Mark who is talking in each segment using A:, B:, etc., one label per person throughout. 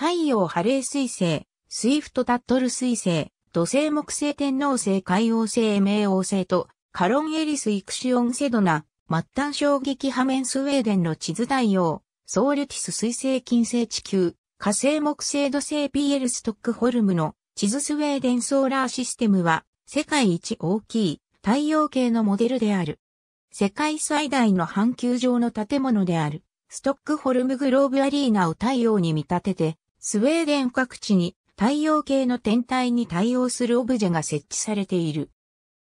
A: 太陽ハレー彗星、スイフトタットル彗星、土星木星天王星海王星冥王星と、カロンエリスイクシオンセドナ、末端衝撃波面スウェーデンの地図太陽、ソウルティス彗星金星地球、火星木星土星 PL ストックホルムの地図スウェーデンソーラーシステムは世界一大きい太陽系のモデルである。世界最大の半球状の建物であるストックホルムグローブアリーナを太陽に見立ててスウェーデン各地に太陽系の天体に対応するオブジェが設置されている。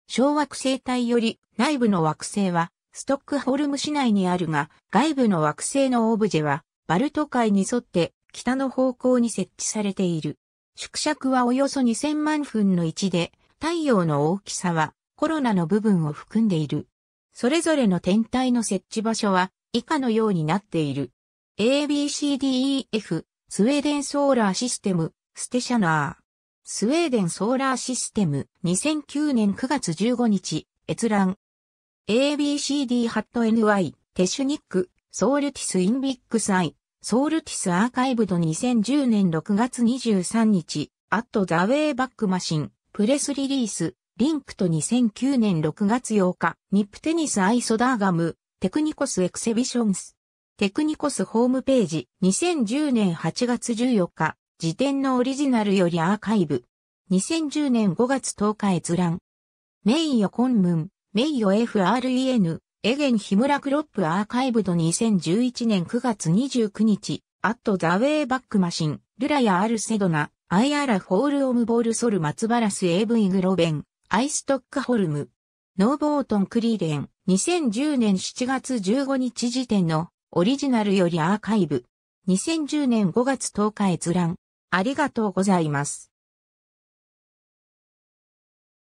A: 小惑星帯より内部の惑星はストックホルム市内にあるが、外部の惑星のオブジェはバルト海に沿って北の方向に設置されている。縮尺はおよそ2000万分の1で、太陽の大きさはコロナの部分を含んでいる。それぞれの天体の設置場所は以下のようになっている。ABCDEF スウェーデンソーラーシステム、ステシャナー。スウェーデンソーラーシステム、2009年9月15日、閲覧。ABCD ハット NY、テシュニック、ソウルティスインビックサイ、ソウルティスアーカイブド2010年6月23日、アットザウェイバックマシン、プレスリリース、リンクと2009年6月8日、ニップテニスアイソダーガム、テクニコスエクセビションス。テクニコスホームページ2010年8月14日時点のオリジナルよりアーカイブ2010年5月10日閲覧メイヨコンムン名誉 FREN エゲンヒムラクロップアーカイブド2011年9月29日アットザウェイバックマシンルラヤアルセドナアイアラフォールオムボールソル松原ス AV グロベンアイストックホルムノーボートンクリーレン2010年7月15日時点のオリジナルよりアーカイブ。2010年5月10日閲覧。ありがとうございます。